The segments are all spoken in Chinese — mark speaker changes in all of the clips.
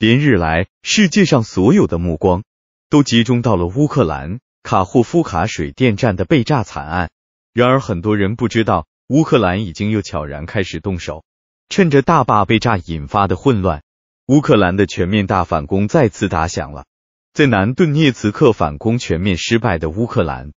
Speaker 1: 连日来，世界上所有的目光都集中到了乌克兰卡霍夫卡水电站的被炸惨案。然而，很多人不知道，乌克兰已经又悄然开始动手。趁着大坝被炸引发的混乱，乌克兰的全面大反攻再次打响了。在南顿涅茨克反攻全面失败的乌克兰，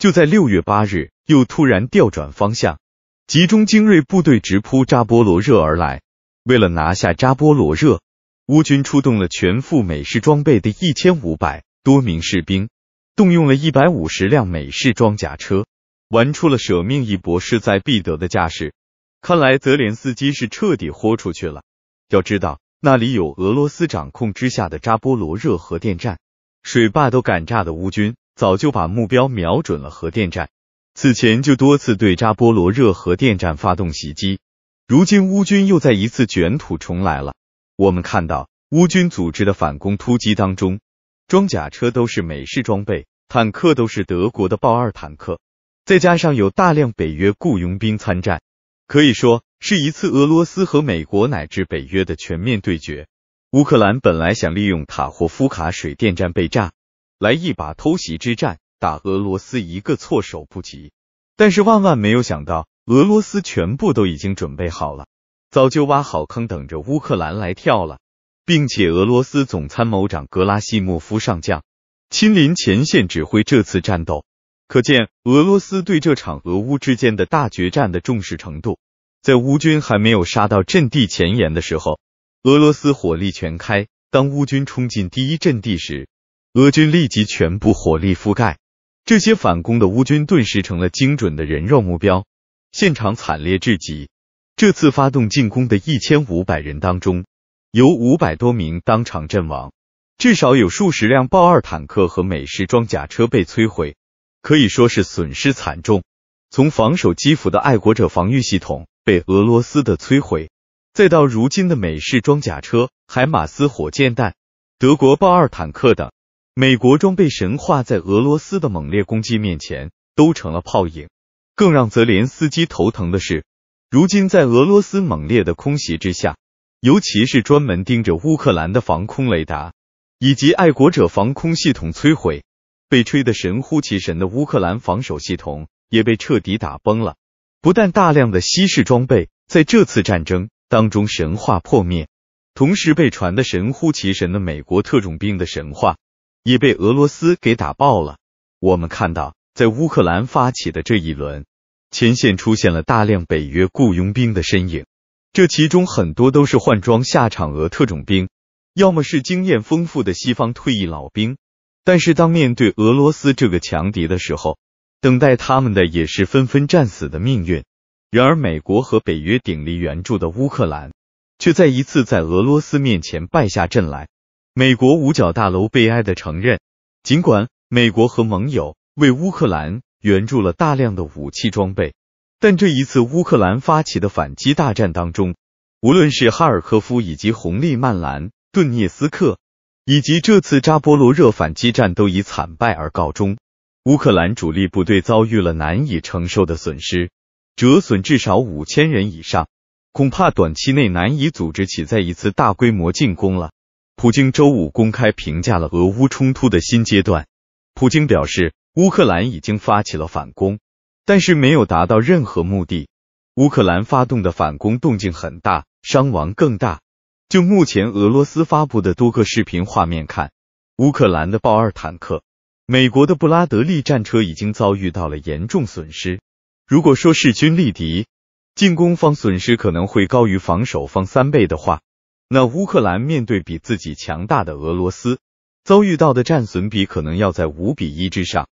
Speaker 1: 就在六月八日又突然调转方向，集中精锐部队直扑扎波罗热而来。为了拿下扎波罗热。乌军出动了全副美式装备的一千五百多名士兵，动用了一百五十辆美式装甲车，玩出了舍命一搏、势在必得的架势。看来泽连斯基是彻底豁出去了。要知道，那里有俄罗斯掌控之下的扎波罗热核电站，水坝都敢炸的乌军，早就把目标瞄准了核电站，此前就多次对扎波罗热核电站发动袭击。如今，乌军又再一次卷土重来了。我们看到乌军组织的反攻突击当中，装甲车都是美式装备，坦克都是德国的豹二坦克，再加上有大量北约雇佣兵参战，可以说是一次俄罗斯和美国乃至北约的全面对决。乌克兰本来想利用塔霍夫卡水电站被炸来一把偷袭之战，打俄罗斯一个措手不及，但是万万没有想到，俄罗斯全部都已经准备好了。早就挖好坑等着乌克兰来跳了，并且俄罗斯总参谋长格拉西莫夫上将亲临前线指挥这次战斗，可见俄罗斯对这场俄乌之间的大决战的重视程度。在乌军还没有杀到阵地前沿的时候，俄罗斯火力全开；当乌军冲进第一阵地时，俄军立即全部火力覆盖，这些反攻的乌军顿时成了精准的人肉目标，现场惨烈至极。这次发动进攻的1500人当中，有500多名当场阵亡，至少有数十辆豹二坦克和美式装甲车被摧毁，可以说是损失惨重。从防守基辅的爱国者防御系统被俄罗斯的摧毁，再到如今的美式装甲车、海马斯火箭弹、德国豹二坦克等美国装备神话，在俄罗斯的猛烈攻击面前都成了泡影。更让泽连斯基头疼的是。如今，在俄罗斯猛烈的空袭之下，尤其是专门盯着乌克兰的防空雷达以及爱国者防空系统摧毁，被吹得神乎其神的乌克兰防守系统也被彻底打崩了。不但大量的稀式装备在这次战争当中神话破灭，同时被传得神乎其神的美国特种兵的神话也被俄罗斯给打爆了。我们看到，在乌克兰发起的这一轮。前线出现了大量北约雇佣兵的身影，这其中很多都是换装下场俄特种兵，要么是经验丰富的西方退役老兵，但是当面对俄罗斯这个强敌的时候，等待他们的也是纷纷战死的命运。然而，美国和北约鼎力援助的乌克兰，却再一次在俄罗斯面前败下阵来。美国五角大楼悲哀的承认，尽管美国和盟友为乌克兰。援助了大量的武器装备，但这一次乌克兰发起的反击大战当中，无论是哈尔科夫以及红利曼兰、顿涅斯克，以及这次扎波罗热反击战，都以惨败而告终。乌克兰主力部队遭遇了难以承受的损失，折损至少五千人以上，恐怕短期内难以组织起再一次大规模进攻了。普京周五公开评价了俄乌冲突的新阶段，普京表示。乌克兰已经发起了反攻，但是没有达到任何目的。乌克兰发动的反攻动静很大，伤亡更大。就目前俄罗斯发布的多个视频画面看，乌克兰的豹二坦克、美国的布拉德利战车已经遭遇到了严重损失。如果说势均力敌，进攻方损失可能会高于防守方三倍的话，那乌克兰面对比自己强大的俄罗斯，遭遇到的战损比可能要在五比一之上。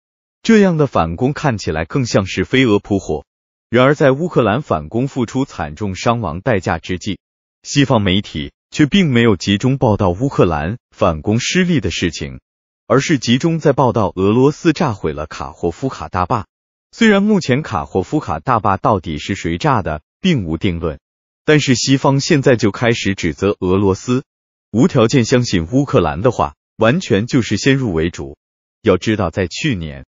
Speaker 1: 这样的反攻看起来更像是飞蛾扑火。然而，在乌克兰反攻付出惨重伤亡代价之际，西方媒体却并没有集中报道乌克兰反攻失利的事情，而是集中在报道俄罗斯炸毁了卡霍夫卡大坝。虽然目前卡霍夫卡大坝到底是谁炸的并无定论，但是西方现在就开始指责俄罗斯，无条件相信乌克兰的话，完全就是先入为主。要知道，在去年。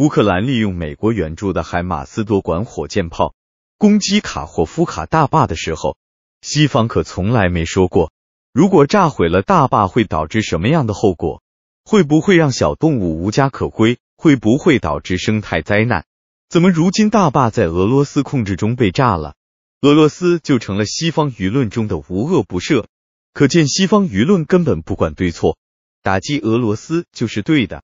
Speaker 1: 乌克兰利用美国援助的海马斯多管火箭炮攻击卡霍夫卡大坝的时候，西方可从来没说过，如果炸毁了大坝会导致什么样的后果？会不会让小动物无家可归？会不会导致生态灾难？怎么如今大坝在俄罗斯控制中被炸了，俄罗斯就成了西方舆论中的无恶不赦？可见西方舆论根本不管对错，打击俄罗斯就是对的。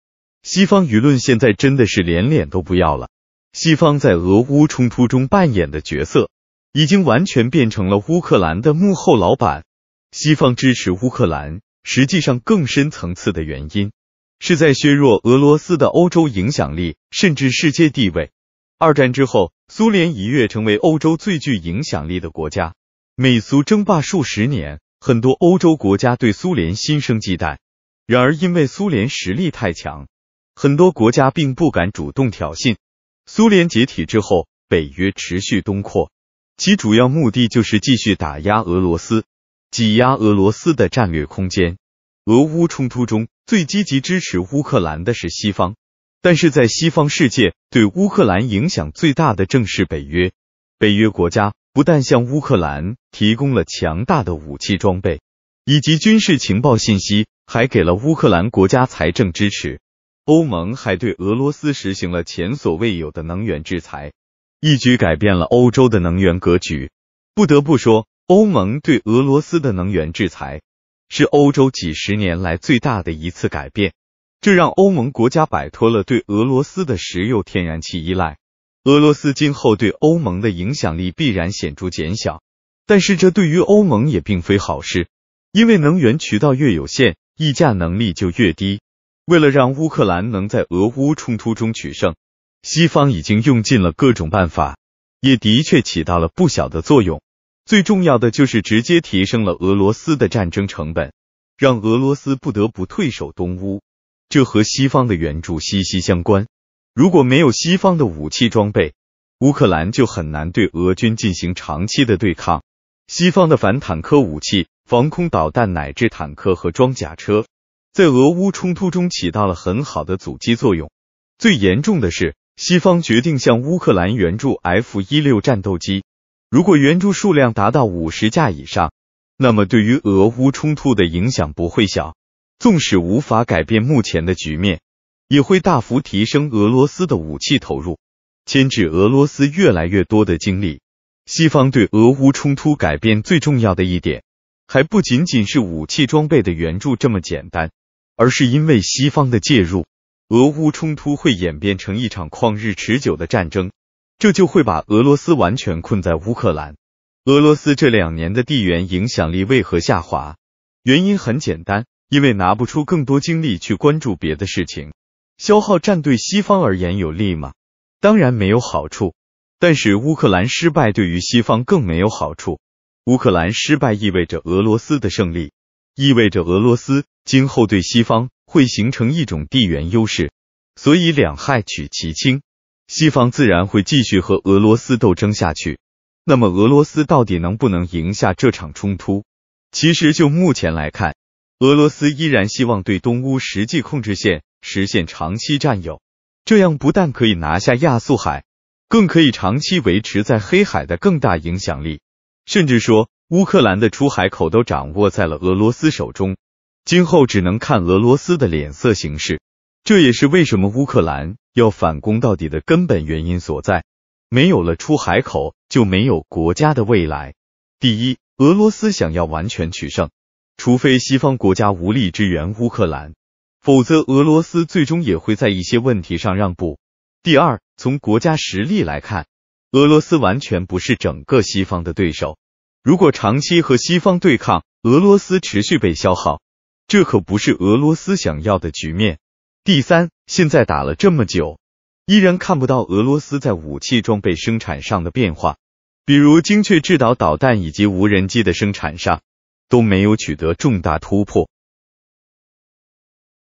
Speaker 1: 西方舆论现在真的是连脸都不要了。西方在俄乌冲突中扮演的角色，已经完全变成了乌克兰的幕后老板。西方支持乌克兰，实际上更深层次的原因，是在削弱俄罗斯的欧洲影响力，甚至世界地位。二战之后，苏联一跃成为欧洲最具影响力的国家。美苏争霸数十年，很多欧洲国家对苏联心生忌惮。然而，因为苏联实力太强。很多国家并不敢主动挑衅。苏联解体之后，北约持续东扩，其主要目的就是继续打压俄罗斯，挤压俄罗斯的战略空间。俄乌冲突中最积极支持乌克兰的是西方，但是在西方世界对乌克兰影响最大的正是北约。北约国家不但向乌克兰提供了强大的武器装备以及军事情报信息，还给了乌克兰国家财政支持。欧盟还对俄罗斯实行了前所未有的能源制裁，一举改变了欧洲的能源格局。不得不说，欧盟对俄罗斯的能源制裁是欧洲几十年来最大的一次改变，这让欧盟国家摆脱了对俄罗斯的石油、天然气依赖。俄罗斯今后对欧盟的影响力必然显著减小，但是这对于欧盟也并非好事，因为能源渠道越有限，议价能力就越低。为了让乌克兰能在俄乌冲突中取胜，西方已经用尽了各种办法，也的确起到了不小的作用。最重要的就是直接提升了俄罗斯的战争成本，让俄罗斯不得不退守东乌。这和西方的援助息息相关。如果没有西方的武器装备，乌克兰就很难对俄军进行长期的对抗。西方的反坦克武器、防空导弹，乃至坦克和装甲车。在俄乌冲突中起到了很好的阻击作用。最严重的是，西方决定向乌克兰援助 F 一六战斗机。如果援助数量达到五十架以上，那么对于俄乌冲突的影响不会小。纵使无法改变目前的局面，也会大幅提升俄罗斯的武器投入，牵制俄罗斯越来越多的精力。西方对俄乌冲突改变最重要的一点，还不仅仅是武器装备的援助这么简单。而是因为西方的介入，俄乌冲突会演变成一场旷日持久的战争，这就会把俄罗斯完全困在乌克兰。俄罗斯这两年的地缘影响力为何下滑？原因很简单，因为拿不出更多精力去关注别的事情。消耗战对西方而言有利吗？当然没有好处。但是乌克兰失败对于西方更没有好处。乌克兰失败意味着俄罗斯的胜利，意味着俄罗斯。今后对西方会形成一种地缘优势，所以两害取其轻，西方自然会继续和俄罗斯斗争下去。那么俄罗斯到底能不能赢下这场冲突？其实就目前来看，俄罗斯依然希望对东乌实际控制线实现长期占有，这样不但可以拿下亚速海，更可以长期维持在黑海的更大影响力，甚至说乌克兰的出海口都掌握在了俄罗斯手中。今后只能看俄罗斯的脸色行事，这也是为什么乌克兰要反攻到底的根本原因所在。没有了出海口，就没有国家的未来。第一，俄罗斯想要完全取胜，除非西方国家无力支援乌克兰，否则俄罗斯最终也会在一些问题上让步。第二，从国家实力来看，俄罗斯完全不是整个西方的对手。如果长期和西方对抗，俄罗斯持续被消耗。这可不是俄罗斯想要的局面。第三，现在打了这么久，依然看不到俄罗斯在武器装备生产上的变化，比如精确制导导弹以及无人机的生产上，都没有取得重大突破。